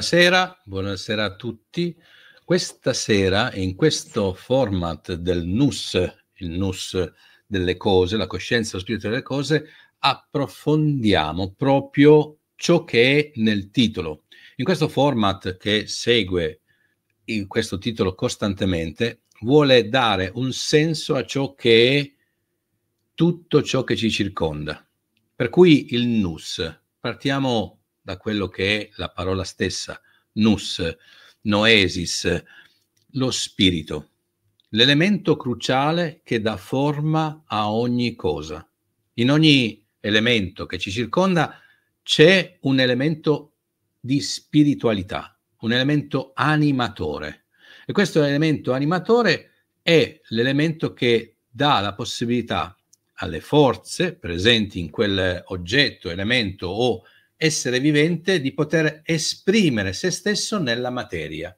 Buonasera, buonasera a tutti. Questa sera, in questo format del NUS, il NUS delle cose, la coscienza e lo spirito delle cose, approfondiamo proprio ciò che è nel titolo. In questo format che segue in questo titolo costantemente, vuole dare un senso a ciò che è tutto ciò che ci circonda. Per cui il NUS. Partiamo da quello che è la parola stessa, nus, noesis, lo spirito, l'elemento cruciale che dà forma a ogni cosa. In ogni elemento che ci circonda c'è un elemento di spiritualità, un elemento animatore. E questo elemento animatore è l'elemento che dà la possibilità alle forze presenti in quel oggetto, elemento o essere vivente, di poter esprimere se stesso nella materia.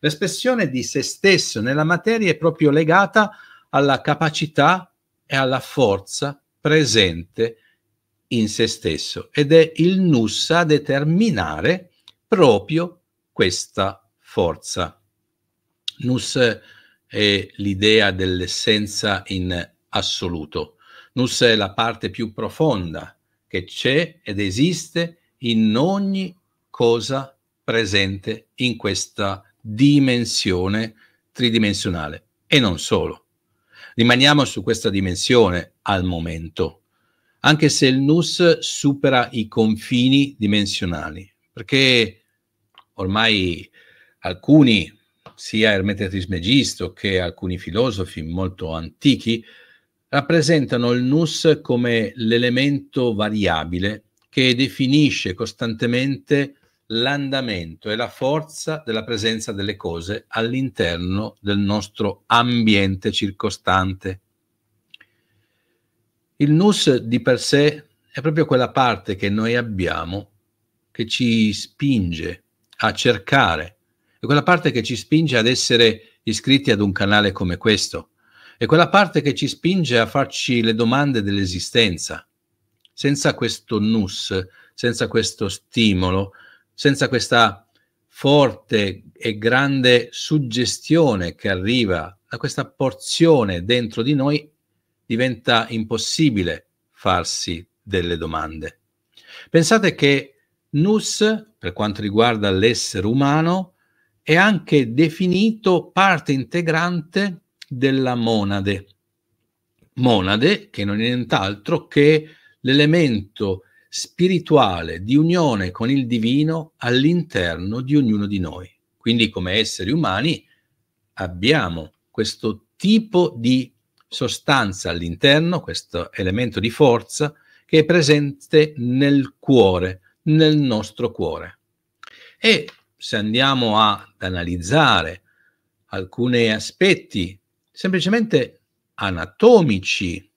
L'espressione di se stesso nella materia è proprio legata alla capacità e alla forza presente in se stesso ed è il nus a determinare proprio questa forza. Nus è l'idea dell'essenza in assoluto. Nus è la parte più profonda che c'è ed esiste in ogni cosa presente in questa dimensione tridimensionale e non solo. Rimaniamo su questa dimensione al momento, anche se il NUS supera i confini dimensionali, perché ormai alcuni, sia Ermete Trismegisto che alcuni filosofi molto antichi, rappresentano il NUS come l'elemento variabile che definisce costantemente l'andamento e la forza della presenza delle cose all'interno del nostro ambiente circostante. Il nus di per sé è proprio quella parte che noi abbiamo che ci spinge a cercare, è quella parte che ci spinge ad essere iscritti ad un canale come questo, è quella parte che ci spinge a farci le domande dell'esistenza, senza questo nus, senza questo stimolo, senza questa forte e grande suggestione che arriva da questa porzione dentro di noi, diventa impossibile farsi delle domande. Pensate che nus, per quanto riguarda l'essere umano, è anche definito parte integrante della monade. Monade che non è nient'altro che l'elemento spirituale di unione con il divino all'interno di ognuno di noi. Quindi come esseri umani abbiamo questo tipo di sostanza all'interno, questo elemento di forza che è presente nel cuore, nel nostro cuore. E se andiamo ad analizzare alcuni aspetti semplicemente anatomici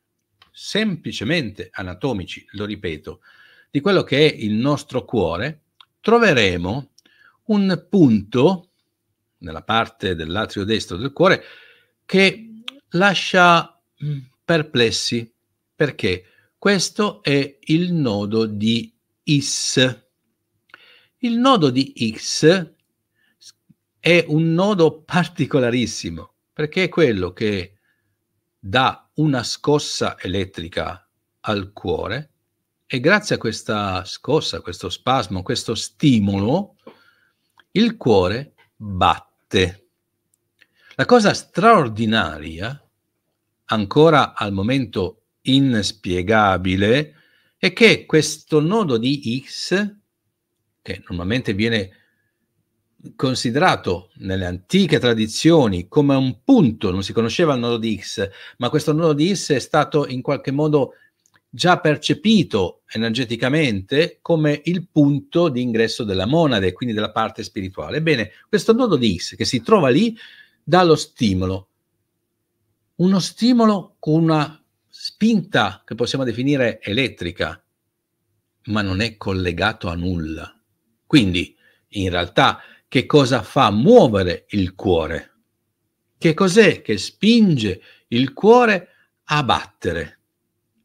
semplicemente anatomici, lo ripeto, di quello che è il nostro cuore, troveremo un punto nella parte dell'atrio destro del cuore che lascia mm, perplessi perché questo è il nodo di Is. Il nodo di X è un nodo particolarissimo perché è quello che dà una scossa elettrica al cuore e grazie a questa scossa, a questo spasmo, a questo stimolo, il cuore batte. La cosa straordinaria, ancora al momento inspiegabile, è che questo nodo di X, che normalmente viene considerato nelle antiche tradizioni come un punto, non si conosceva il nodo di X, ma questo nodo di X è stato in qualche modo già percepito energeticamente come il punto di ingresso della monade, quindi della parte spirituale. Ebbene, questo nodo di X che si trova lì dà lo stimolo, uno stimolo con una spinta che possiamo definire elettrica, ma non è collegato a nulla. Quindi, in realtà, che cosa fa muovere il cuore, che cos'è che spinge il cuore a battere,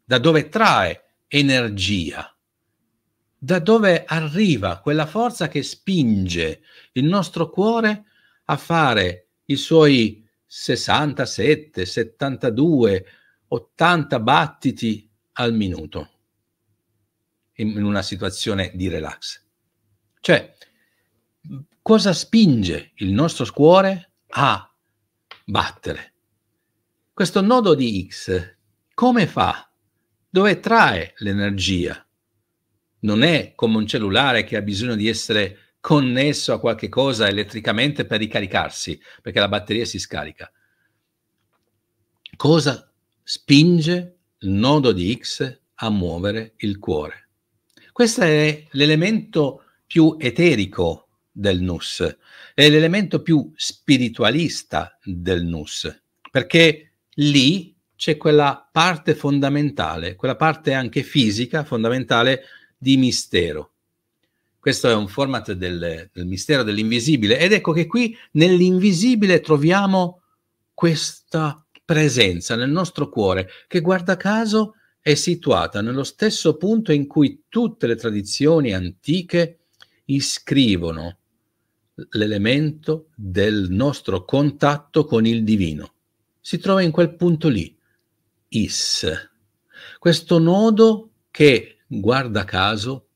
da dove trae energia, da dove arriva quella forza che spinge il nostro cuore a fare i suoi 67, 72, 80 battiti al minuto in una situazione di relax. Cioè, cosa spinge il nostro cuore a battere. Questo nodo di X come fa? Dove trae l'energia? Non è come un cellulare che ha bisogno di essere connesso a qualche cosa elettricamente per ricaricarsi, perché la batteria si scarica. Cosa spinge il nodo di X a muovere il cuore? Questo è l'elemento più eterico del NUS, è l'elemento più spiritualista del NUS, perché lì c'è quella parte fondamentale, quella parte anche fisica fondamentale di mistero. Questo è un format del, del mistero dell'invisibile ed ecco che qui nell'invisibile troviamo questa presenza nel nostro cuore che guarda caso è situata nello stesso punto in cui tutte le tradizioni antiche iscrivono l'elemento del nostro contatto con il divino. Si trova in quel punto lì, Is. Questo nodo che, guarda caso,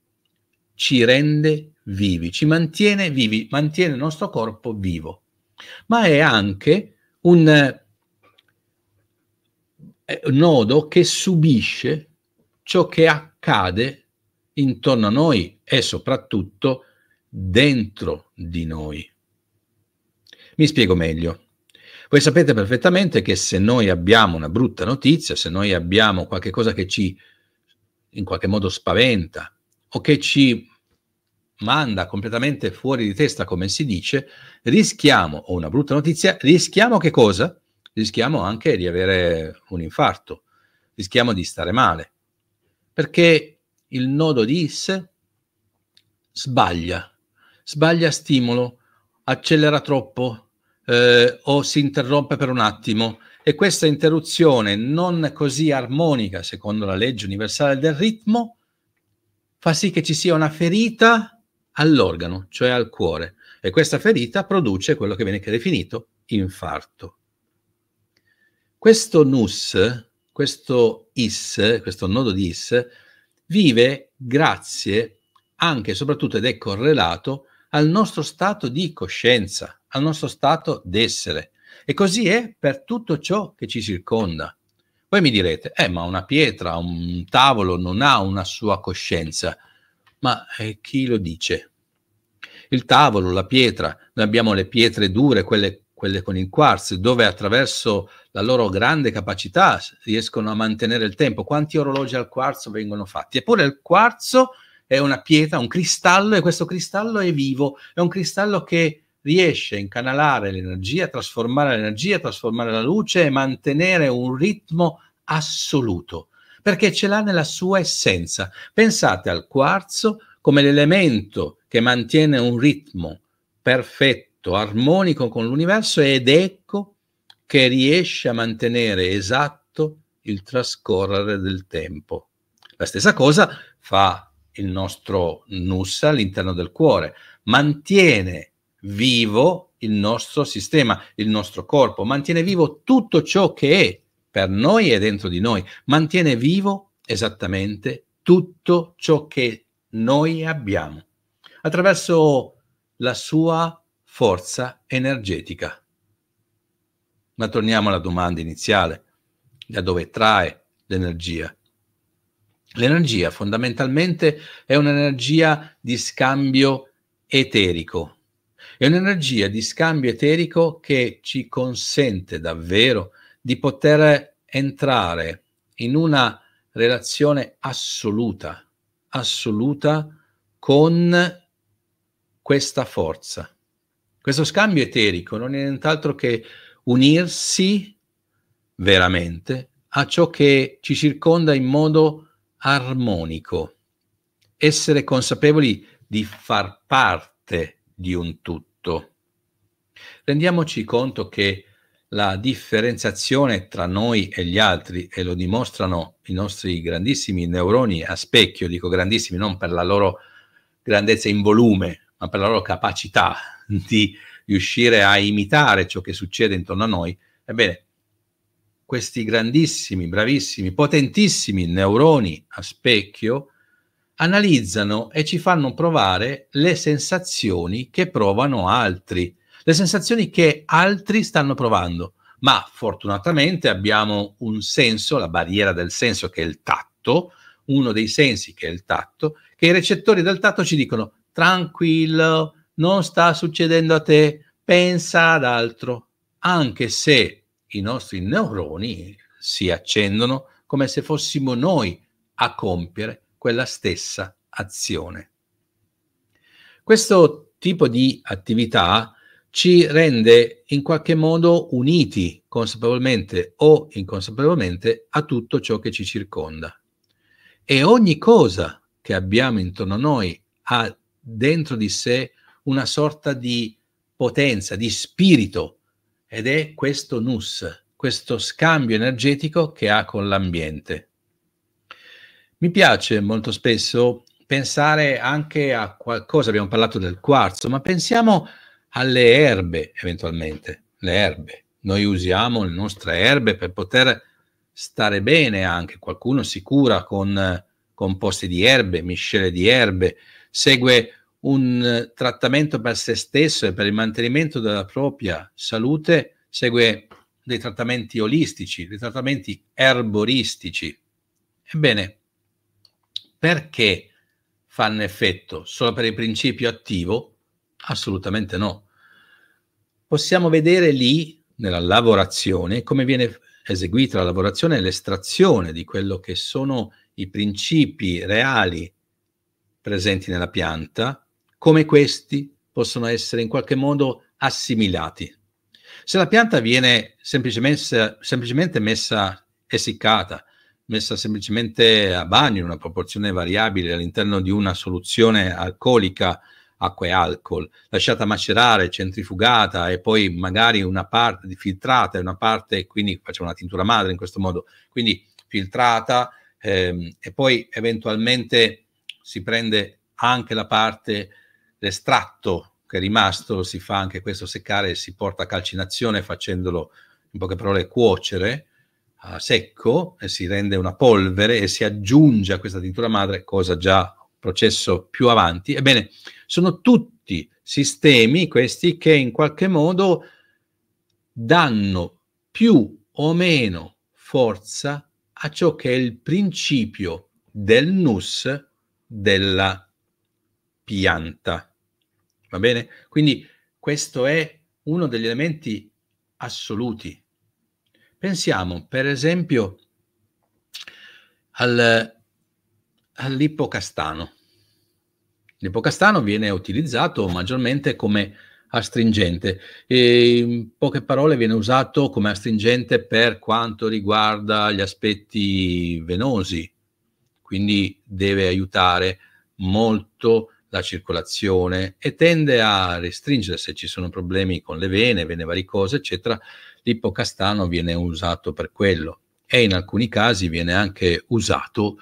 ci rende vivi, ci mantiene vivi, mantiene il nostro corpo vivo, ma è anche un eh, nodo che subisce ciò che accade intorno a noi e soprattutto dentro di noi. Mi spiego meglio. Voi sapete perfettamente che se noi abbiamo una brutta notizia, se noi abbiamo qualcosa che ci in qualche modo spaventa o che ci manda completamente fuori di testa, come si dice, rischiamo, o una brutta notizia, rischiamo che cosa? Rischiamo anche di avere un infarto, rischiamo di stare male, perché il nodo di Is sbaglia sbaglia stimolo, accelera troppo eh, o si interrompe per un attimo e questa interruzione non così armonica, secondo la legge universale del ritmo, fa sì che ci sia una ferita all'organo, cioè al cuore, e questa ferita produce quello che viene definito infarto. Questo nus, questo is, questo nodo di is, vive grazie anche e soprattutto ed è correlato al nostro stato di coscienza, al nostro stato d'essere. E così è per tutto ciò che ci circonda. Voi mi direte, eh, ma una pietra, un tavolo non ha una sua coscienza. Ma eh, chi lo dice? Il tavolo, la pietra, noi abbiamo le pietre dure, quelle quelle con il quartz, dove attraverso la loro grande capacità riescono a mantenere il tempo. Quanti orologi al quarzo vengono fatti? Eppure il quarzo è una pietra, un cristallo e questo cristallo è vivo, è un cristallo che riesce a incanalare l'energia, trasformare l'energia, trasformare la luce e mantenere un ritmo assoluto, perché ce l'ha nella sua essenza. Pensate al quarzo come l'elemento che mantiene un ritmo perfetto, armonico con l'universo ed ecco che riesce a mantenere esatto il trascorrere del tempo. La stessa cosa fa il nostro NUS all'interno del cuore, mantiene vivo il nostro sistema, il nostro corpo, mantiene vivo tutto ciò che è per noi e dentro di noi, mantiene vivo esattamente tutto ciò che noi abbiamo attraverso la sua forza energetica. Ma torniamo alla domanda iniziale, da dove trae l'energia? L'energia fondamentalmente è un'energia di scambio eterico, è un'energia di scambio eterico che ci consente davvero di poter entrare in una relazione assoluta, assoluta con questa forza. Questo scambio eterico non è nient'altro che unirsi veramente a ciò che ci circonda in modo armonico, essere consapevoli di far parte di un tutto. Rendiamoci conto che la differenziazione tra noi e gli altri, e lo dimostrano i nostri grandissimi neuroni a specchio, dico grandissimi non per la loro grandezza in volume, ma per la loro capacità di riuscire a imitare ciò che succede intorno a noi, ebbene, questi grandissimi, bravissimi, potentissimi neuroni a specchio analizzano e ci fanno provare le sensazioni che provano altri, le sensazioni che altri stanno provando. Ma fortunatamente abbiamo un senso, la barriera del senso che è il tatto, uno dei sensi che è il tatto, che i recettori del tatto ci dicono tranquillo, non sta succedendo a te, pensa ad altro, anche se i nostri neuroni si accendono come se fossimo noi a compiere quella stessa azione. Questo tipo di attività ci rende in qualche modo uniti consapevolmente o inconsapevolmente a tutto ciò che ci circonda. E ogni cosa che abbiamo intorno a noi ha dentro di sé una sorta di potenza, di spirito ed è questo nus, questo scambio energetico che ha con l'ambiente. Mi piace molto spesso pensare anche a qualcosa, abbiamo parlato del quarzo, ma pensiamo alle erbe eventualmente, le erbe. Noi usiamo le nostre erbe per poter stare bene anche, qualcuno si cura con composti di erbe, miscele di erbe, segue un eh, trattamento per se stesso e per il mantenimento della propria salute, segue dei trattamenti olistici, dei trattamenti erboristici. Ebbene, perché fanno effetto? Solo per il principio attivo? Assolutamente no. Possiamo vedere lì, nella lavorazione, come viene eseguita la lavorazione e l'estrazione di quello che sono i principi reali presenti nella pianta, come questi possono essere in qualche modo assimilati. Se la pianta viene semplicemente, semplicemente messa essiccata, messa semplicemente a bagno in una proporzione variabile all'interno di una soluzione alcolica, acqua e alcol, lasciata macerare, centrifugata e poi magari una parte filtrata e una parte, quindi facciamo una tintura madre in questo modo, quindi filtrata ehm, e poi eventualmente si prende anche la parte l'estratto che è rimasto si fa anche questo seccare e si porta a calcinazione facendolo in poche parole cuocere a secco e si rende una polvere e si aggiunge a questa tintura madre, cosa già processo più avanti. Ebbene, sono tutti sistemi questi che in qualche modo danno più o meno forza a ciò che è il principio del nus della pianta. Va bene? Quindi questo è uno degli elementi assoluti. Pensiamo, per esempio, al, all'ippocastano. L'ippocastano viene utilizzato maggiormente come astringente. E in poche parole viene usato come astringente per quanto riguarda gli aspetti venosi, quindi deve aiutare molto la circolazione e tende a restringere se ci sono problemi con le vene, vene varicose, eccetera. L'ippocastano viene usato per quello e in alcuni casi viene anche usato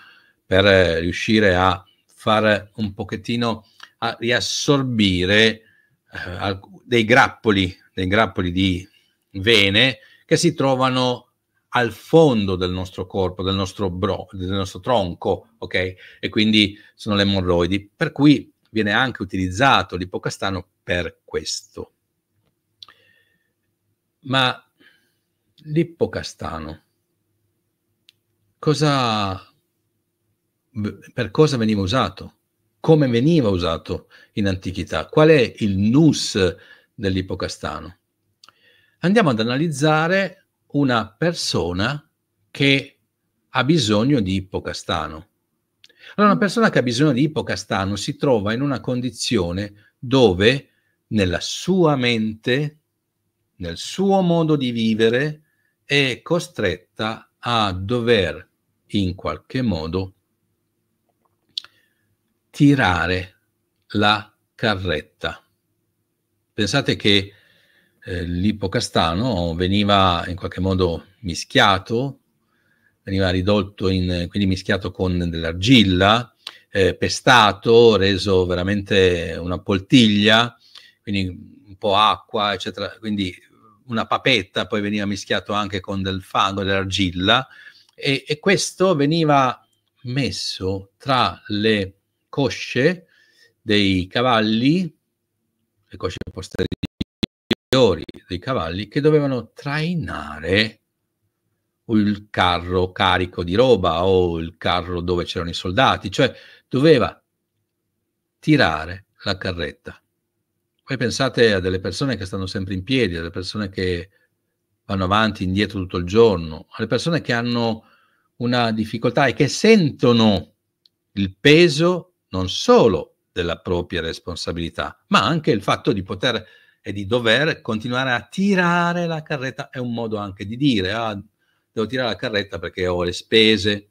per riuscire a far un pochettino a riassorbire eh, dei grappoli, dei grappoli di vene che si trovano al fondo del nostro corpo, del nostro, bro, del nostro tronco, ok? E quindi sono le emorroidi. Per cui viene anche utilizzato l'ipocastano per questo. Ma l'ippocastano, cosa, per cosa veniva usato? Come veniva usato in antichità? Qual è il nus dell'ippocastano? Andiamo ad analizzare una persona che ha bisogno di ippocastano. Allora, una persona che ha bisogno di ipocastano si trova in una condizione dove nella sua mente, nel suo modo di vivere, è costretta a dover in qualche modo tirare la carretta. Pensate che eh, l'ipocastano veniva in qualche modo mischiato veniva ridotto in, quindi mischiato con dell'argilla, eh, pestato, reso veramente una poltiglia, quindi un po' acqua, eccetera, quindi una papetta, poi veniva mischiato anche con del fango, dell'argilla, e, e questo veniva messo tra le cosce dei cavalli, le cosce posteriori dei cavalli, che dovevano trainare il carro carico di roba o il carro dove c'erano i soldati, cioè doveva tirare la carretta. Poi pensate a delle persone che stanno sempre in piedi, alle persone che vanno avanti, e indietro tutto il giorno, alle persone che hanno una difficoltà e che sentono il peso non solo della propria responsabilità, ma anche il fatto di poter e di dover continuare a tirare la carretta. È un modo anche di dire, ah, devo tirare la carretta perché ho le spese,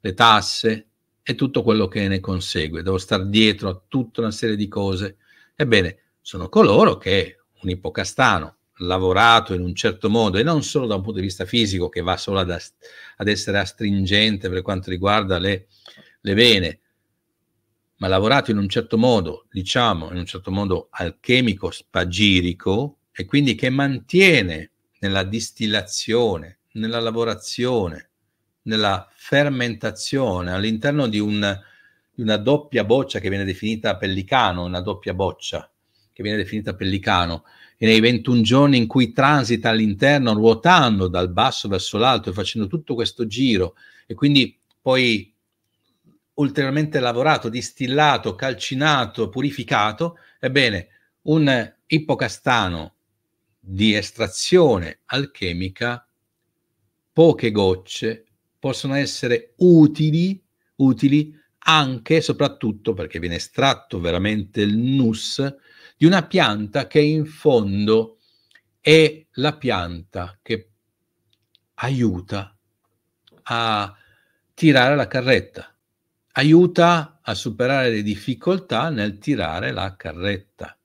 le tasse e tutto quello che ne consegue, devo stare dietro a tutta una serie di cose. Ebbene, sono coloro che un ipocastano lavorato in un certo modo e non solo da un punto di vista fisico che va solo ad, ad essere astringente per quanto riguarda le, le vene, ma lavorato in un certo modo, diciamo in un certo modo alchemico, spagirico, e quindi che mantiene nella distillazione nella lavorazione, nella fermentazione, all'interno di, un, di una doppia boccia che viene definita pellicano, una doppia boccia che viene definita pellicano, e nei 21 giorni in cui transita all'interno, ruotando dal basso verso l'alto e facendo tutto questo giro, e quindi poi ulteriormente lavorato, distillato, calcinato, purificato, ebbene, un ippocastano di estrazione alchemica poche gocce possono essere utili, utili anche e soprattutto perché viene estratto veramente il nus di una pianta che in fondo è la pianta che aiuta a tirare la carretta, aiuta a superare le difficoltà nel tirare la carretta.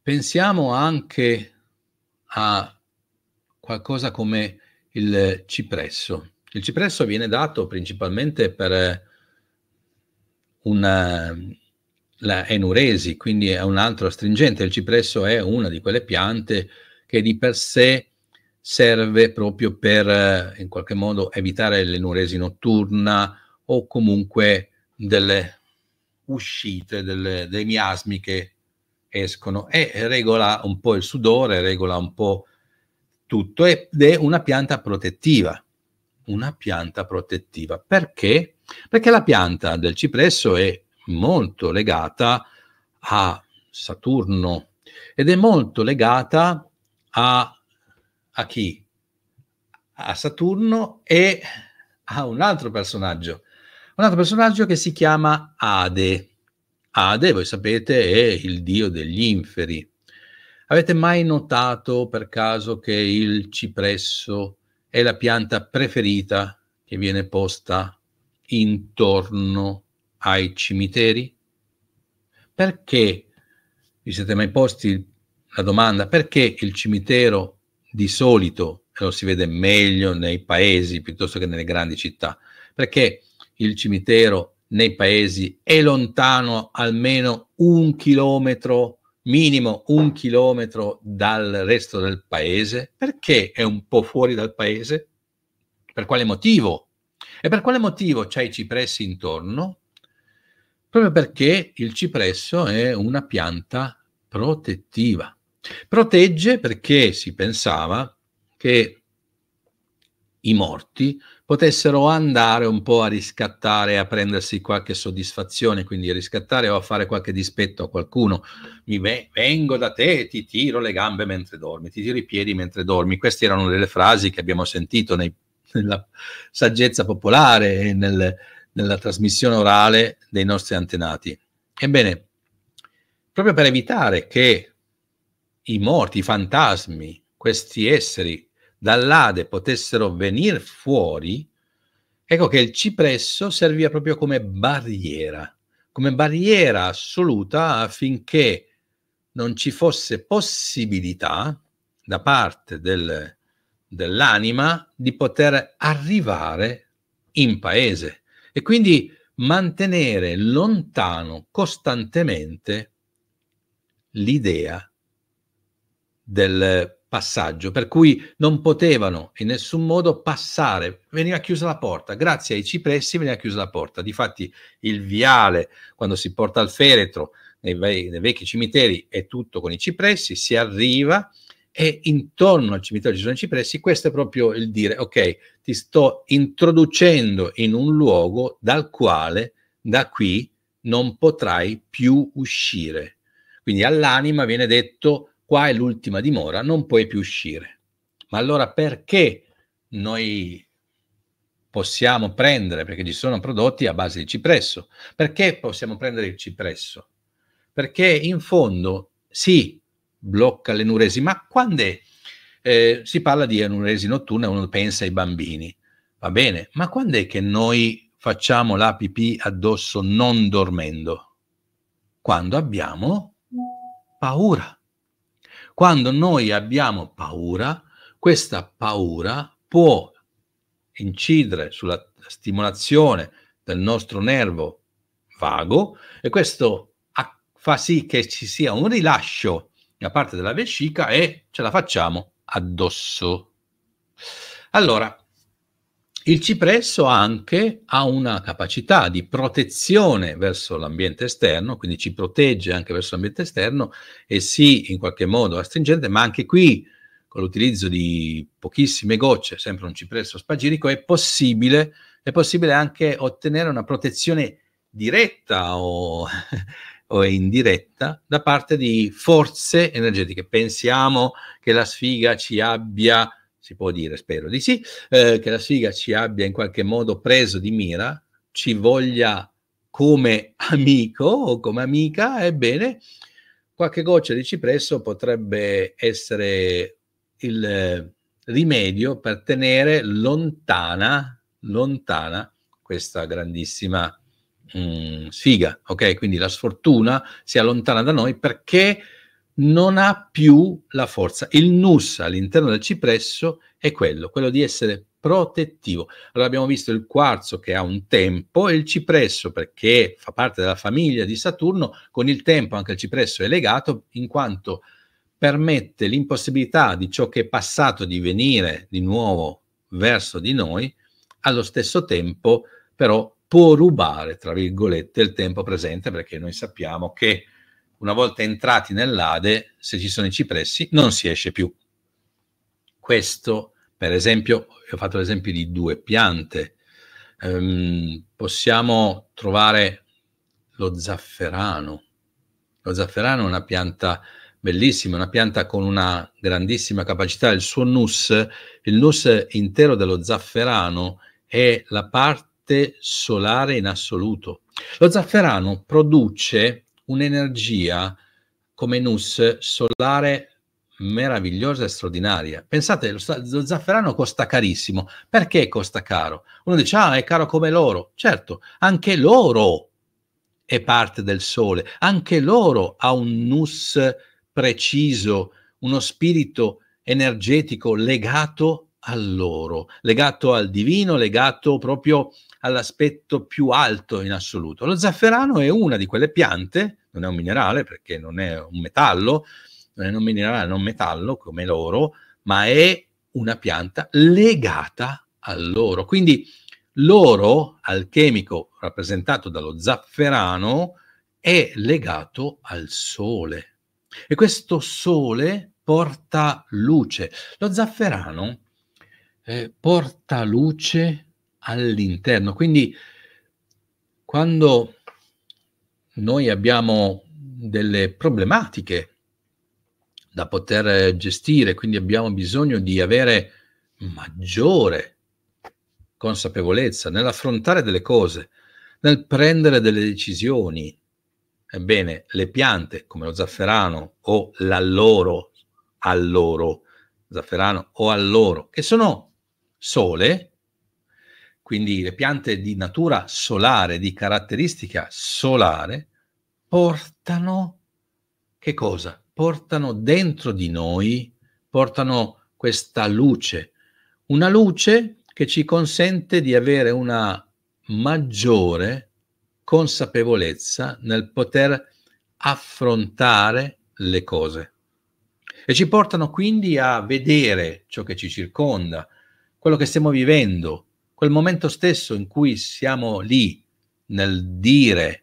Pensiamo anche a qualcosa come il cipresso. Il cipresso viene dato principalmente per eh, una, ehm, la enuresi, quindi è un altro astringente. Il cipresso è una di quelle piante che di per sé serve proprio per eh, in qualche modo evitare l'enuresi notturna o comunque delle uscite, delle, dei miasmi che escono e regola un po' il sudore, regola un po' tutto ed è una pianta protettiva. Una pianta protettiva. Perché? Perché la pianta del cipresso è molto legata a Saturno ed è molto legata a, a chi? A Saturno e a un altro personaggio. Un altro personaggio che si chiama Ade. Ade, voi sapete, è il dio degli inferi Avete mai notato per caso che il cipresso è la pianta preferita che viene posta intorno ai cimiteri? Perché vi siete mai posti la domanda perché il cimitero di solito lo si vede meglio nei paesi piuttosto che nelle grandi città? Perché il cimitero nei paesi è lontano almeno un chilometro minimo un chilometro dal resto del paese, perché è un po' fuori dal paese? Per quale motivo? E per quale motivo c'è i cipressi intorno? Proprio perché il cipresso è una pianta protettiva. Protegge perché si pensava che i morti potessero andare un po' a riscattare, a prendersi qualche soddisfazione, quindi a riscattare o a fare qualche dispetto a qualcuno. Mi vengo da te, ti tiro le gambe mentre dormi, ti tiro i piedi mentre dormi. Queste erano delle frasi che abbiamo sentito nei, nella saggezza popolare e nel, nella trasmissione orale dei nostri antenati. Ebbene, proprio per evitare che i morti, i fantasmi, questi esseri dall'Ade potessero venire fuori, ecco che il cipresso serviva proprio come barriera, come barriera assoluta affinché non ci fosse possibilità da parte del, dell'anima di poter arrivare in paese e quindi mantenere lontano costantemente l'idea del passaggio, per cui non potevano in nessun modo passare, veniva chiusa la porta, grazie ai cipressi veniva chiusa la porta, difatti il viale quando si porta al feretro nei, ve- nei vecchi cimiteri è tutto con i cipressi, si arriva e intorno al cimitero ci sono i cipressi, questo è proprio il dire ok, ti sto introducendo in un luogo dal quale da qui non potrai più uscire. Quindi all'anima viene detto qua è l'ultima dimora, non puoi più uscire. Ma allora perché noi possiamo prendere, perché ci sono prodotti a base di cipresso, perché possiamo prendere il cipresso? Perché in fondo sì, blocca l'enuresi, ma quando è? Eh, si parla di enuresi notturna, uno pensa ai bambini, va bene, ma quando è che noi facciamo la pipì addosso non dormendo? Quando abbiamo paura quando noi abbiamo paura, questa paura può incidere sulla stimolazione del nostro nervo vago e questo fa sì che ci sia un rilascio da parte della vescica e ce la facciamo addosso. Allora, il cipresso anche ha una capacità di protezione verso l'ambiente esterno, quindi ci protegge anche verso l'ambiente esterno e sì, in qualche modo astringente, ma anche qui con l'utilizzo di pochissime gocce, sempre un cipresso spagirico, è possibile, è possibile anche ottenere una protezione diretta o, o indiretta da parte di forze energetiche. Pensiamo che la sfiga ci abbia si può dire, spero di sì, eh, che la sfiga ci abbia in qualche modo preso di mira, ci voglia come amico o come amica, ebbene, qualche goccia di cipresso potrebbe essere il eh, rimedio per tenere lontana, lontana questa grandissima mh, mm, sfiga, ok? Quindi la sfortuna si allontana da noi perché non ha più la forza. Il nus all'interno del cipresso è quello, quello di essere protettivo. Allora abbiamo visto il quarzo che ha un tempo e il cipresso perché fa parte della famiglia di Saturno, con il tempo anche il cipresso è legato in quanto permette l'impossibilità di ciò che è passato di venire di nuovo verso di noi, allo stesso tempo però può rubare, tra virgolette, il tempo presente perché noi sappiamo che una volta entrati nell'Ade, se ci sono i cipressi, non si esce più. Questo, per esempio, ho fatto l'esempio di due piante. Ehm, possiamo trovare lo zafferano. Lo zafferano è una pianta bellissima, una pianta con una grandissima capacità. Il suo nus, il nus intero dello zafferano è la parte solare in assoluto. Lo zafferano produce un'energia come Nus solare meravigliosa e straordinaria. Pensate, lo, lo, zafferano costa carissimo. Perché costa caro? Uno dice, ah, è caro come l'oro. Certo, anche l'oro è parte del sole, anche l'oro ha un nus preciso, uno spirito energetico legato all'oro, legato al divino, legato proprio a all'aspetto più alto in assoluto. Lo zafferano è una di quelle piante, non è un minerale perché non è un metallo, non è un minerale, non metallo come l'oro, ma è una pianta legata all'oro. Quindi l'oro alchemico rappresentato dallo zafferano è legato al sole e questo sole porta luce. Lo zafferano eh, porta luce all'interno. Quindi quando noi abbiamo delle problematiche da poter gestire, quindi abbiamo bisogno di avere maggiore consapevolezza nell'affrontare delle cose, nel prendere delle decisioni. Ebbene, le piante come lo zafferano o l'alloro, alloro, zafferano o alloro, che sono sole, quindi le piante di natura solare, di caratteristica solare, portano che cosa? Portano dentro di noi, portano questa luce, una luce che ci consente di avere una maggiore consapevolezza nel poter affrontare le cose. E ci portano quindi a vedere ciò che ci circonda, quello che stiamo vivendo, quel momento stesso in cui siamo lì nel dire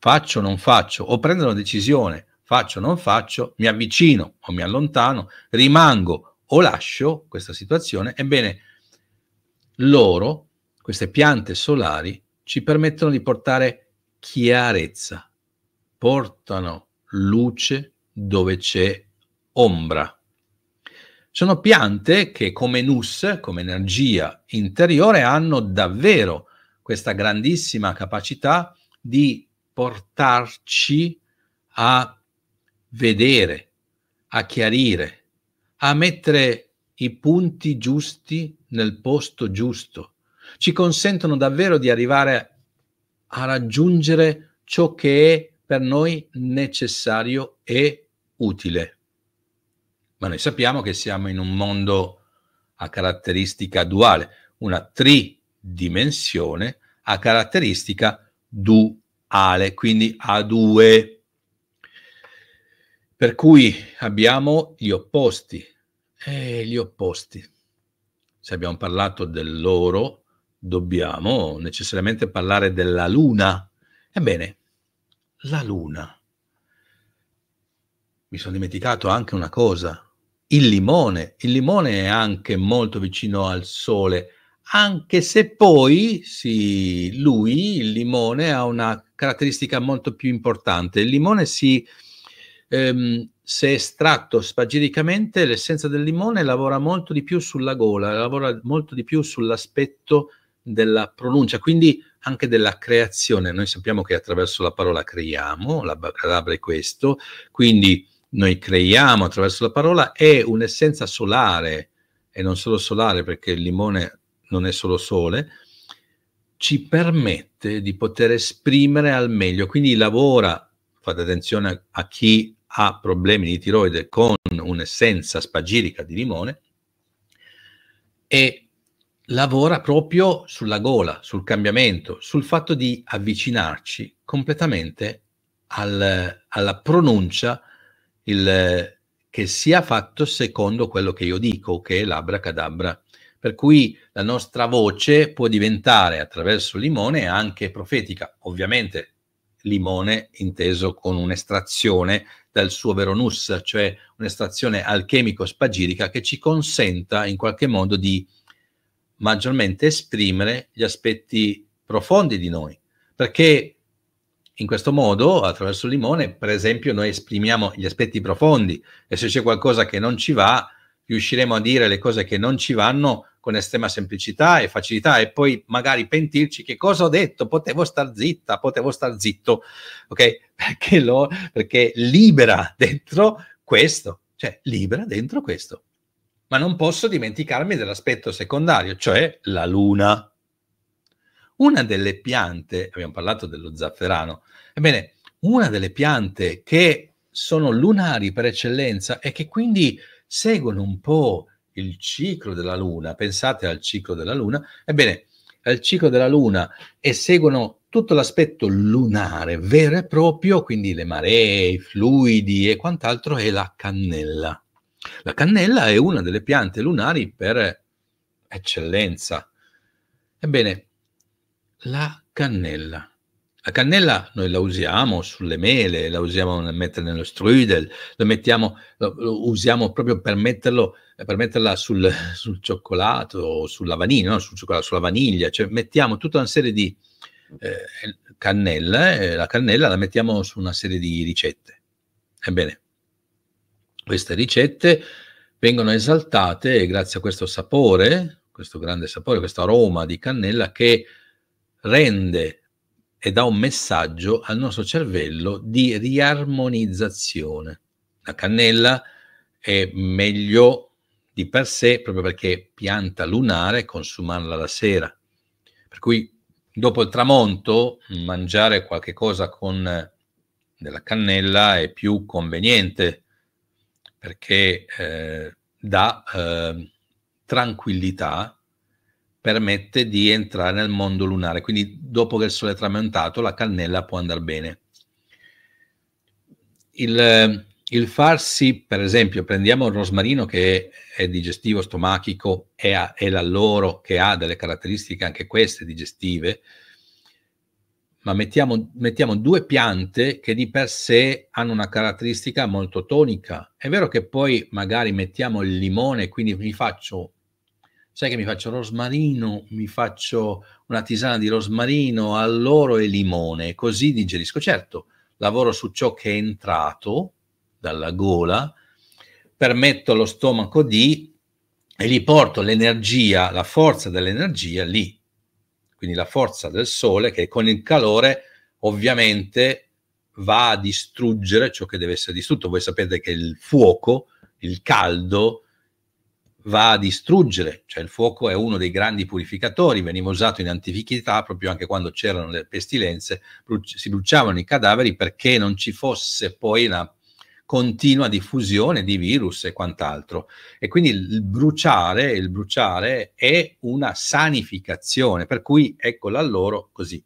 faccio o non faccio, o prendo una decisione, faccio o non faccio, mi avvicino o mi allontano, rimango o lascio questa situazione, ebbene loro, queste piante solari, ci permettono di portare chiarezza, portano luce dove c'è ombra. Sono piante che come nus, come energia interiore, hanno davvero questa grandissima capacità di portarci a vedere, a chiarire, a mettere i punti giusti nel posto giusto. Ci consentono davvero di arrivare a raggiungere ciò che è per noi necessario e utile ma noi sappiamo che siamo in un mondo a caratteristica duale, una tridimensione a caratteristica duale, quindi a due. Per cui abbiamo gli opposti. Eh, gli opposti. Se abbiamo parlato dell'oro, dobbiamo necessariamente parlare della luna. Ebbene, la luna. Mi sono dimenticato anche una cosa il limone. Il limone è anche molto vicino al sole, anche se poi sì, lui, il limone, ha una caratteristica molto più importante. Il limone si, ehm, se estratto spagiricamente, l'essenza del limone lavora molto di più sulla gola, lavora molto di più sull'aspetto della pronuncia, quindi anche della creazione. Noi sappiamo che attraverso la parola creiamo, la, la labbra è questo, quindi noi creiamo attraverso la parola è un'essenza solare, e non solo solare perché il limone non è solo sole, ci permette di poter esprimere al meglio. Quindi lavora, fate attenzione a chi ha problemi di tiroide con un'essenza spagirica di limone, e lavora proprio sulla gola, sul cambiamento, sul fatto di avvicinarci completamente al, alla pronuncia il, che sia fatto secondo quello che io dico, che è l'abracadabra. Per cui la nostra voce può diventare attraverso limone anche profetica, ovviamente limone inteso con un'estrazione dal suo veronus, cioè un'estrazione alchemico-spagirica che ci consenta in qualche modo di maggiormente esprimere gli aspetti profondi di noi, perché in questo modo, attraverso il limone, per esempio, noi esprimiamo gli aspetti profondi e se c'è qualcosa che non ci va, riusciremo a dire le cose che non ci vanno con estrema semplicità e facilità e poi magari pentirci che cosa ho detto, potevo star zitta, potevo star zitto, ok? Perché, lo, perché libera dentro questo, cioè libera dentro questo. Ma non posso dimenticarmi dell'aspetto secondario, cioè la luna. Una delle piante, abbiamo parlato dello zafferano, Ebbene, una delle piante che sono lunari per eccellenza e che quindi seguono un po' il ciclo della Luna, pensate al ciclo della Luna, ebbene, al ciclo della Luna e seguono tutto l'aspetto lunare vero e proprio, quindi le maree, i fluidi e quant'altro, è la cannella. La cannella è una delle piante lunari per eccellenza. Ebbene, la cannella la cannella noi la usiamo sulle mele, la usiamo nel mettere nello strudel, lo, mettiamo, lo, lo usiamo proprio per, metterlo, per metterla sul, sul cioccolato o sulla vaniglia, no? sul cioccolato, sulla vaniglia, cioè mettiamo tutta una serie di eh, cannelle, eh, la cannella la mettiamo su una serie di ricette. Ebbene, queste ricette vengono esaltate grazie a questo sapore, questo grande sapore, questo aroma di cannella che rende e dà un messaggio al nostro cervello di riarmonizzazione. La cannella è meglio di per sé proprio perché pianta lunare consumarla la sera. Per cui dopo il tramonto mangiare qualche cosa con della cannella è più conveniente perché eh, dà eh, tranquillità permette di entrare nel mondo lunare, quindi dopo che il sole è tramontato la cannella può andare bene. Il, il farsi, per esempio, prendiamo il rosmarino che è, digestivo, stomachico, è, a, è l'alloro che ha delle caratteristiche anche queste digestive, ma mettiamo, mettiamo, due piante che di per sé hanno una caratteristica molto tonica. È vero che poi magari mettiamo il limone, quindi mi faccio sai che mi faccio rosmarino, mi faccio una tisana di rosmarino, alloro e limone, così digerisco. Certo, lavoro su ciò che è entrato dalla gola, permetto allo stomaco di e gli porto l'energia, la forza dell'energia lì. Quindi la forza del sole che con il calore ovviamente va a distruggere ciò che deve essere distrutto. Voi sapete che il fuoco, il caldo, va a distruggere, cioè il fuoco è uno dei grandi purificatori, veniva usato in antichità proprio anche quando c'erano le pestilenze, si bruciavano i cadaveri perché non ci fosse poi una continua diffusione di virus e quant'altro. E quindi il bruciare, il bruciare è una sanificazione, per cui ecco l'alloro così.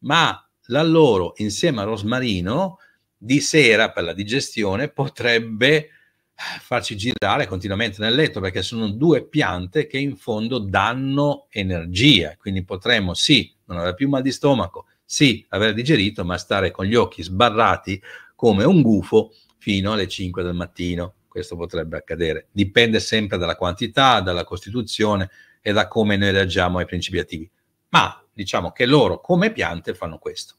Ma l'alloro insieme al rosmarino di sera per la digestione potrebbe farci girare continuamente nel letto perché sono due piante che in fondo danno energia, quindi potremmo sì non avere più mal di stomaco, sì aver digerito, ma stare con gli occhi sbarrati come un gufo fino alle 5 del mattino. Questo potrebbe accadere, dipende sempre dalla quantità, dalla costituzione e da come noi reagiamo ai principi attivi. Ma diciamo che loro come piante fanno questo.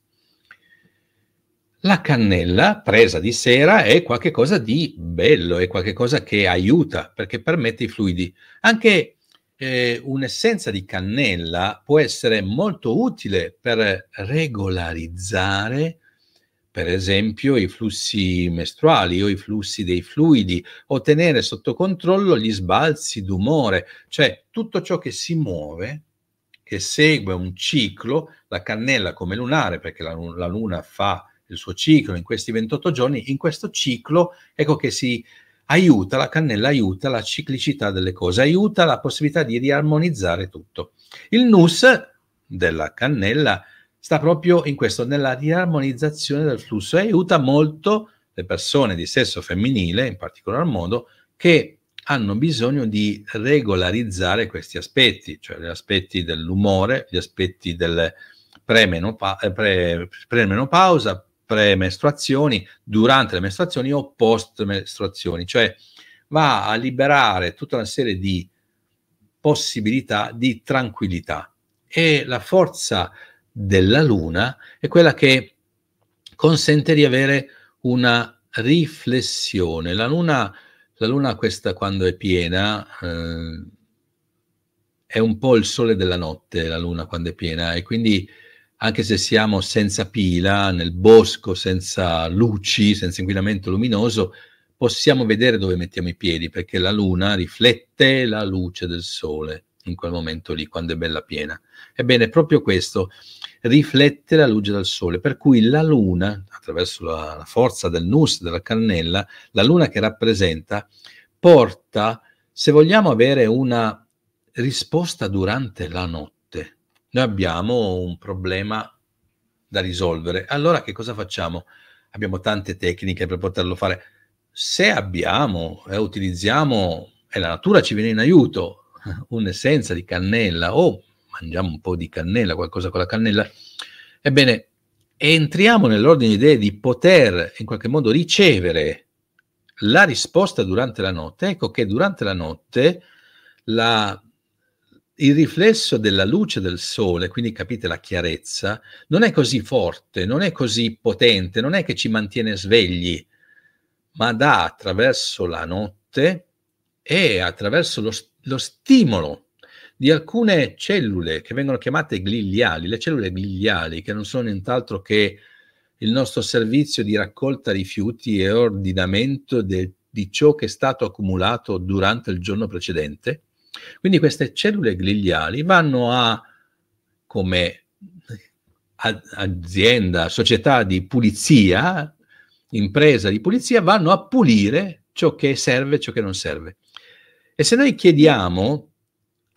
La cannella presa di sera è qualcosa di bello, è qualcosa che aiuta perché permette i fluidi. Anche eh, un'essenza di cannella può essere molto utile per regolarizzare, per esempio, i flussi mestruali o i flussi dei fluidi, o tenere sotto controllo gli sbalzi d'umore, cioè tutto ciò che si muove che segue un ciclo, la cannella come lunare, perché la, la luna fa il suo ciclo in questi 28 giorni, in questo ciclo ecco che si aiuta, la cannella aiuta la ciclicità delle cose, aiuta la possibilità di riarmonizzare tutto. Il nus della cannella sta proprio in questo, nella riarmonizzazione del flusso e aiuta molto le persone di sesso femminile, in particolar modo, che hanno bisogno di regolarizzare questi aspetti, cioè gli aspetti dell'umore, gli aspetti del eh, premenopausa, pre, pre pre durante le mestruazioni o post-mestruazioni, cioè va a liberare tutta una serie di possibilità di tranquillità. E la forza della luna è quella che consente di avere una riflessione. La luna, la luna questa quando è piena, eh, è un po' il sole della notte, la luna quando è piena, e quindi anche se siamo senza pila, nel bosco, senza luci, senza inquinamento luminoso, possiamo vedere dove mettiamo i piedi, perché la luna riflette la luce del sole in quel momento lì, quando è bella piena. Ebbene, proprio questo riflette la luce dal sole, per cui la luna, attraverso la, la forza del nus, della cannella, la luna che rappresenta, porta, se vogliamo avere una risposta durante la notte, noi abbiamo un problema da risolvere. Allora che cosa facciamo? Abbiamo tante tecniche per poterlo fare. Se abbiamo e eh, utilizziamo, e la natura ci viene in aiuto, un'essenza di cannella o mangiamo un po' di cannella, qualcosa con la cannella, ebbene, entriamo nell'ordine di idee di poter in qualche modo ricevere la risposta durante la notte, ecco che durante la notte la il riflesso della luce del sole, quindi capite la chiarezza, non è così forte, non è così potente, non è che ci mantiene svegli, ma dà attraverso la notte e attraverso lo, lo stimolo di alcune cellule che vengono chiamate gligliali, le cellule gligliali che non sono nient'altro che il nostro servizio di raccolta rifiuti e ordinamento de, di ciò che è stato accumulato durante il giorno precedente, quindi queste cellule gliali vanno a, come azienda, società di pulizia, impresa di pulizia, vanno a pulire ciò che serve e ciò che non serve. E se noi chiediamo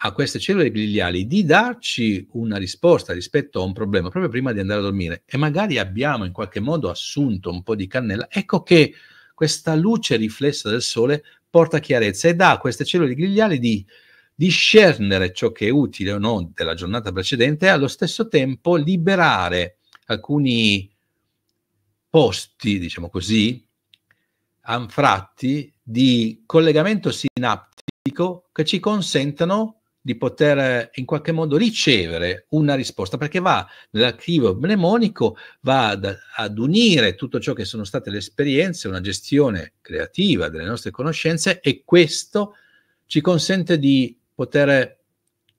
a queste cellule gliali di darci una risposta rispetto a un problema proprio prima di andare a dormire e magari abbiamo in qualche modo assunto un po' di cannella, ecco che questa luce riflessa del sole porta chiarezza e dà a queste cellule gliali di discernere ciò che è utile o no della giornata precedente e allo stesso tempo liberare alcuni posti, diciamo così, anfratti di collegamento sinaptico che ci consentano di poter eh, in qualche modo ricevere una risposta, perché va nell'archivio mnemonico, va ad, ad unire tutto ciò che sono state le esperienze, una gestione creativa delle nostre conoscenze e questo ci consente di poter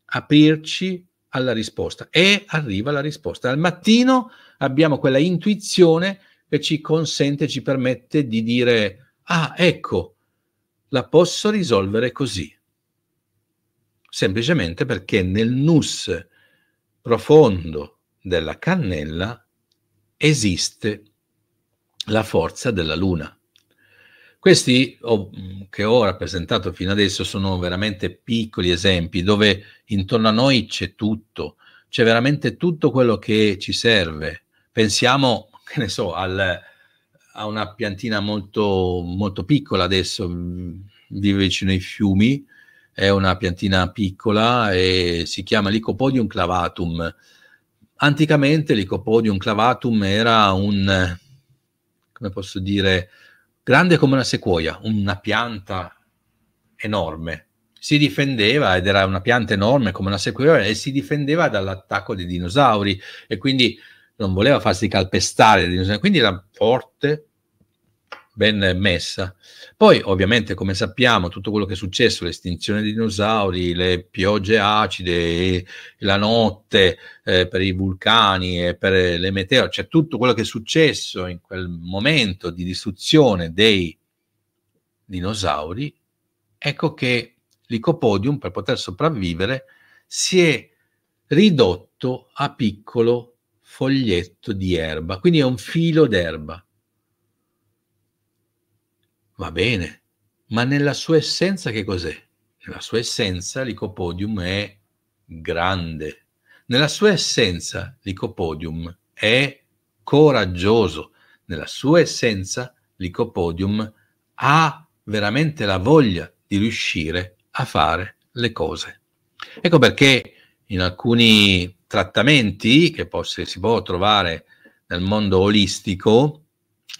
aprirci alla risposta. E arriva la risposta. Al mattino abbiamo quella intuizione che ci consente, ci permette di dire, ah, ecco, la posso risolvere così. Semplicemente perché nel nus profondo della cannella esiste la forza della luna. Questi oh, che ho rappresentato fino adesso sono veramente piccoli esempi dove intorno a noi c'è tutto, c'è veramente tutto quello che ci serve. Pensiamo, che ne so, al, a una piantina molto, molto piccola adesso, mm, vive vicino ai fiumi, è una piantina piccola e si chiama Licopodium clavatum. Anticamente Licopodium clavatum era un, come posso dire, grande come una sequoia, una pianta enorme. Si difendeva ed era una pianta enorme come una sequoia e si difendeva dall'attacco dei dinosauri e quindi non voleva farsi calpestare dai dinosauri, quindi era forte, ben messa. Poi ovviamente come sappiamo tutto quello che è successo, l'estinzione dei dinosauri, le piogge acide, la notte eh, per i vulcani e per le meteore, cioè tutto quello che è successo in quel momento di distruzione dei dinosauri, ecco che l'icopodium per poter sopravvivere si è ridotto a piccolo foglietto di erba, quindi è un filo d'erba. Va bene, ma nella sua essenza che cos'è? Nella sua essenza l'icopodium è grande. Nella sua essenza l'icopodium è coraggioso. Nella sua essenza l'icopodium ha veramente la voglia di riuscire a fare le cose. Ecco perché in alcuni trattamenti che si può trovare nel mondo olistico,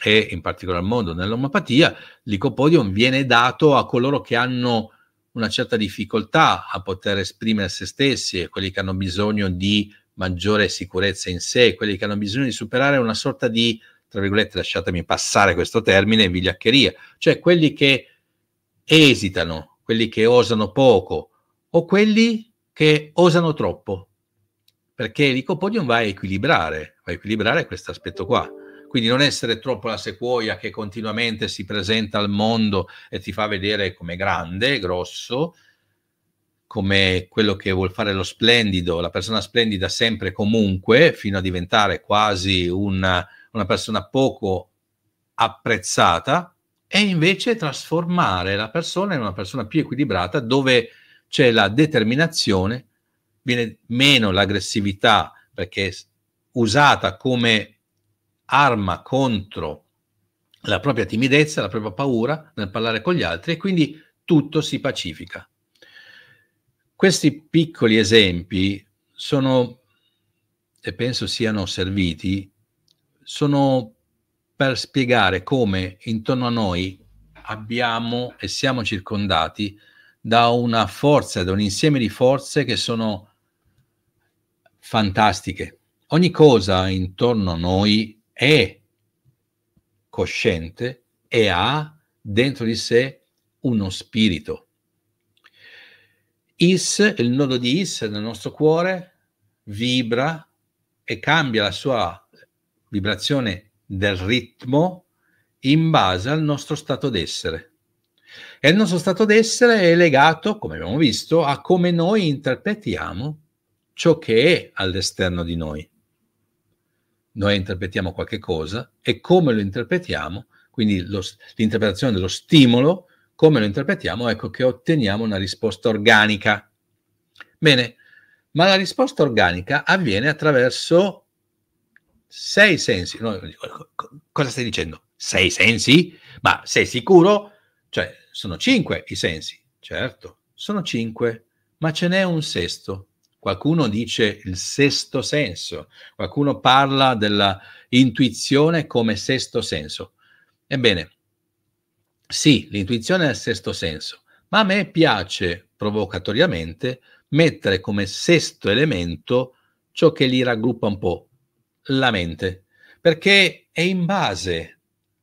e in particolar modo nell'omopatia, l'icopodium viene dato a coloro che hanno una certa difficoltà a poter esprimere se stessi, quelli che hanno bisogno di maggiore sicurezza in sé, quelli che hanno bisogno di superare una sorta di, tra virgolette, lasciatemi passare questo termine, vigliaccheria, cioè quelli che esitano, quelli che osano poco o quelli che osano troppo, perché l'icopodium va a equilibrare, va a equilibrare questo aspetto qua. Quindi non essere troppo la sequoia che continuamente si presenta al mondo e ti fa vedere come grande, grosso, come quello che vuol fare lo splendido, la persona splendida sempre e comunque, fino a diventare quasi una, una persona poco apprezzata, e invece trasformare la persona in una persona più equilibrata dove c'è la determinazione, viene meno l'aggressività perché usata come arma contro la propria timidezza, la propria paura nel parlare con gli altri e quindi tutto si pacifica. Questi piccoli esempi sono, e penso siano serviti, sono per spiegare come intorno a noi abbiamo e siamo circondati da una forza, da un insieme di forze che sono fantastiche. Ogni cosa intorno a noi è cosciente e ha dentro di sé uno spirito. Is, il nodo di Is nel nostro cuore, vibra e cambia la sua vibrazione del ritmo in base al nostro stato d'essere. E il nostro stato d'essere è legato, come abbiamo visto, a come noi interpretiamo ciò che è all'esterno di noi noi interpretiamo qualche cosa e come lo interpretiamo, quindi lo, l'interpretazione dello stimolo, come lo interpretiamo, ecco che otteniamo una risposta organica. Bene, ma la risposta organica avviene attraverso sei sensi. No, cosa stai dicendo? Sei sensi? Ma sei sicuro? Cioè, sono cinque i sensi. Certo, sono cinque, ma ce n'è un sesto qualcuno dice il sesto senso, qualcuno parla dell'intuizione come sesto senso. Ebbene, sì, l'intuizione è il sesto senso, ma a me piace provocatoriamente mettere come sesto elemento ciò che li raggruppa un po', la mente, perché è in base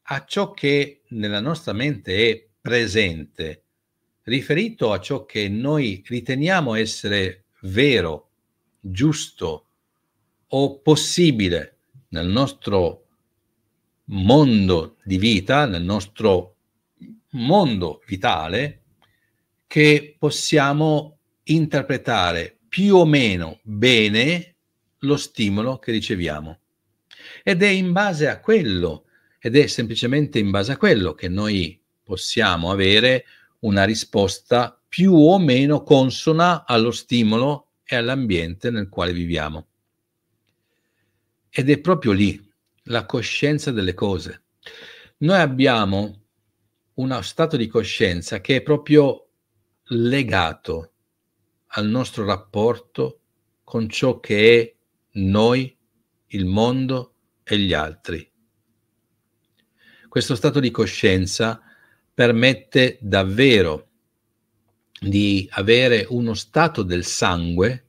a ciò che nella nostra mente è presente, riferito a ciò che noi riteniamo essere vero, giusto o possibile nel nostro mondo di vita, nel nostro mondo vitale, che possiamo interpretare più o meno bene lo stimolo che riceviamo. Ed è in base a quello, ed è semplicemente in base a quello che noi possiamo avere una risposta più o meno consona allo stimolo e all'ambiente nel quale viviamo. Ed è proprio lì la coscienza delle cose. Noi abbiamo uno stato di coscienza che è proprio legato al nostro rapporto con ciò che è noi, il mondo e gli altri. Questo stato di coscienza permette davvero di avere uno stato del sangue,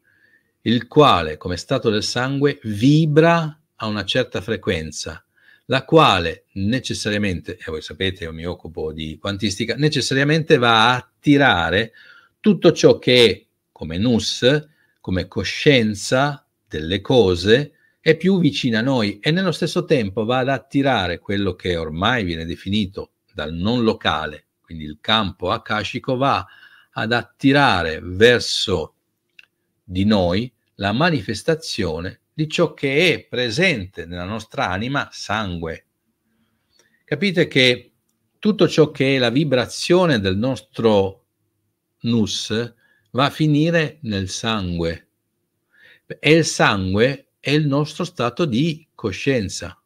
il quale come stato del sangue vibra a una certa frequenza, la quale necessariamente, e voi sapete io mi occupo di quantistica, necessariamente va a attirare tutto ciò che è, come nus, come coscienza delle cose, è più vicina a noi e nello stesso tempo va ad attirare quello che ormai viene definito dal non locale, quindi il campo akashico va a ad attirare verso di noi la manifestazione di ciò che è presente nella nostra anima sangue. Capite che tutto ciò che è la vibrazione del nostro nus va a finire nel sangue e il sangue è il nostro stato di coscienza.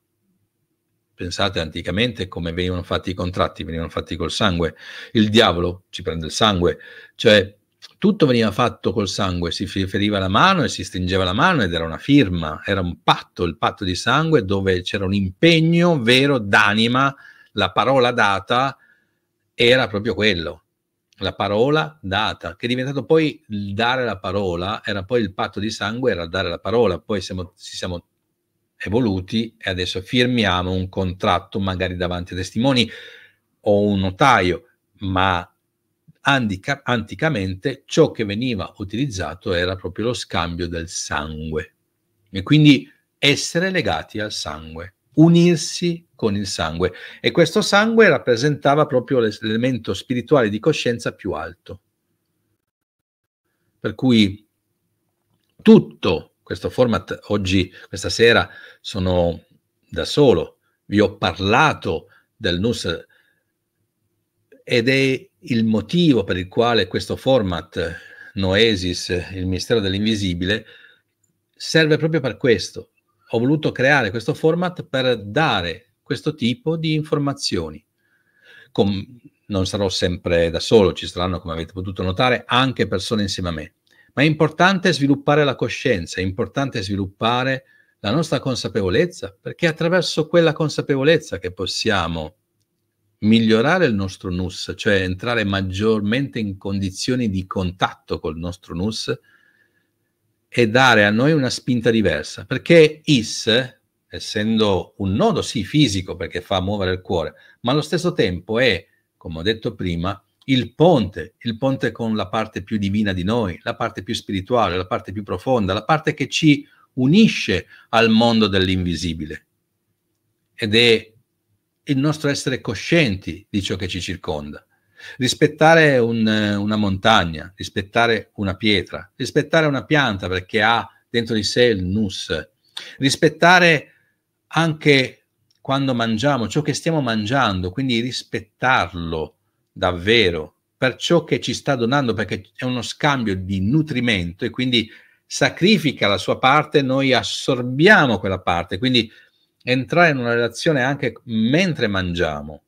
Pensate anticamente come venivano fatti i contratti, venivano fatti col sangue, il diavolo ci prende il sangue, cioè tutto veniva fatto col sangue, si feriva la mano e si stringeva la mano ed era una firma, era un patto, il patto di sangue dove c'era un impegno vero d'anima, la parola data era proprio quello, la parola data, che è diventato poi il dare la parola, era poi il patto di sangue, era dare la parola, poi siamo, ci siamo evoluti e adesso firmiamo un contratto magari davanti ai testimoni o un notaio, ma antica, anticamente ciò che veniva utilizzato era proprio lo scambio del sangue e quindi essere legati al sangue, unirsi con il sangue e questo sangue rappresentava proprio l'elemento spirituale di coscienza più alto. Per cui tutto questo format oggi, questa sera, sono da solo. Vi ho parlato del NUS ed è il motivo per il quale questo format Noesis, il mistero dell'invisibile, serve proprio per questo. Ho voluto creare questo format per dare questo tipo di informazioni. Com- non sarò sempre da solo, ci saranno, come avete potuto notare, anche persone insieme a me. Ma è importante sviluppare la coscienza, è importante sviluppare la nostra consapevolezza, perché è attraverso quella consapevolezza che possiamo migliorare il nostro NUS, cioè entrare maggiormente in condizioni di contatto col nostro NUS e dare a noi una spinta diversa, perché IS, essendo un nodo sì fisico perché fa muovere il cuore, ma allo stesso tempo è, come ho detto prima, il ponte, il ponte con la parte più divina di noi, la parte più spirituale, la parte più profonda, la parte che ci unisce al mondo dell'invisibile. Ed è il nostro essere coscienti di ciò che ci circonda. Rispettare un, una montagna, rispettare una pietra, rispettare una pianta perché ha dentro di sé il nus, rispettare anche quando mangiamo, ciò che stiamo mangiando, quindi rispettarlo davvero per ciò che ci sta donando, perché è uno scambio di nutrimento e quindi sacrifica la sua parte, noi assorbiamo quella parte, quindi entrare in una relazione anche mentre mangiamo,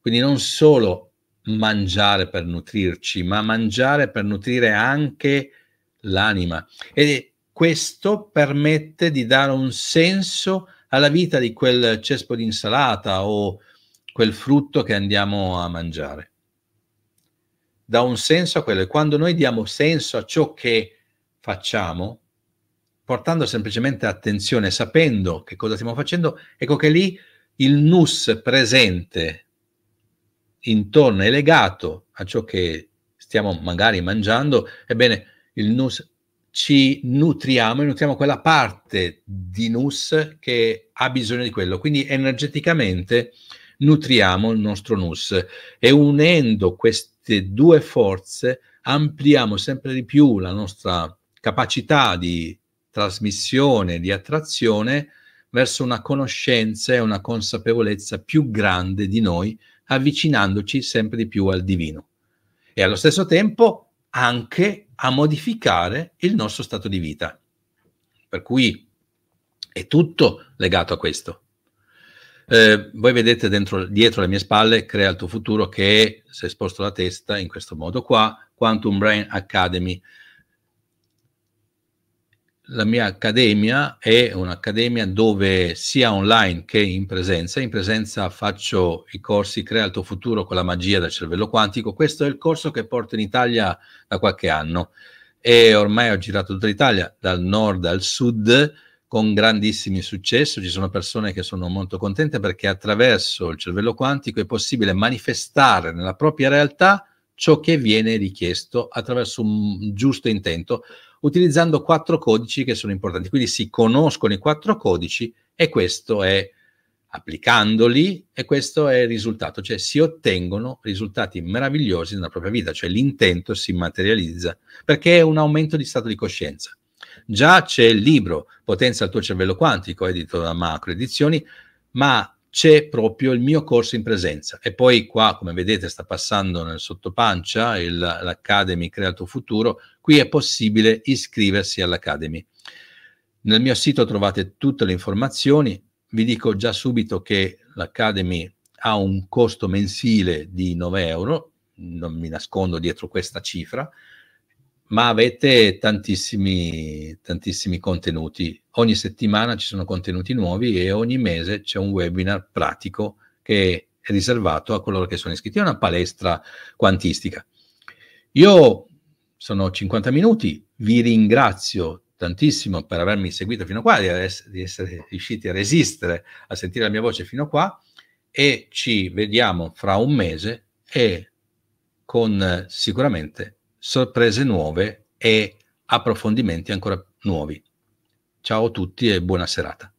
quindi non solo mangiare per nutrirci, ma mangiare per nutrire anche l'anima. E questo permette di dare un senso alla vita di quel cespo di insalata o quel frutto che andiamo a mangiare dà un senso a quello e quando noi diamo senso a ciò che facciamo, portando semplicemente attenzione, sapendo che cosa stiamo facendo, ecco che lì il nus presente intorno è legato a ciò che stiamo magari mangiando, ebbene il nus ci nutriamo e nutriamo quella parte di nus che ha bisogno di quello, quindi energeticamente nutriamo il nostro nus e unendo questi queste due forze ampliamo sempre di più la nostra capacità di trasmissione, di attrazione verso una conoscenza e una consapevolezza più grande di noi, avvicinandoci sempre di più al divino. E allo stesso tempo anche a modificare il nostro stato di vita. Per cui è tutto legato a questo eh, voi vedete dentro, dietro le mie spalle Crea il tuo futuro che è, se sposto la testa in questo modo qua, Quantum Brain Academy. La mia accademia è un'accademia dove sia online che in presenza, in presenza faccio i corsi Crea il tuo futuro con la magia del cervello quantico. Questo è il corso che porto in Italia da qualche anno e ormai ho girato tutta l'Italia, dal nord al sud con grandissimi successi, ci sono persone che sono molto contente perché attraverso il cervello quantico è possibile manifestare nella propria realtà ciò che viene richiesto attraverso un giusto intento, utilizzando quattro codici che sono importanti. Quindi si conoscono i quattro codici e questo è applicandoli e questo è il risultato, cioè si ottengono risultati meravigliosi nella propria vita, cioè l'intento si materializza perché è un aumento di stato di coscienza. Già c'è il libro Potenza al tuo cervello quantico, edito da Macro Edizioni, ma c'è proprio il mio corso in presenza. E poi qua, come vedete, sta passando nel sottopancia il, l'Academy Crea il tuo futuro. Qui è possibile iscriversi all'Academy. Nel mio sito trovate tutte le informazioni. Vi dico già subito che l'Academy ha un costo mensile di 9 euro, non mi nascondo dietro questa cifra, ma avete tantissimi, tantissimi contenuti. Ogni settimana ci sono contenuti nuovi e ogni mese c'è un webinar pratico che è riservato a coloro che sono iscritti. È una palestra quantistica. Io sono 50 minuti, vi ringrazio tantissimo per avermi seguito fino a qua, di, essere riusciti a resistere a sentire la mia voce fino a qua e ci vediamo fra un mese e con eh, sicuramente sorprese nuove e approfondimenti ancora nuovi. Ciao a tutti e buona serata.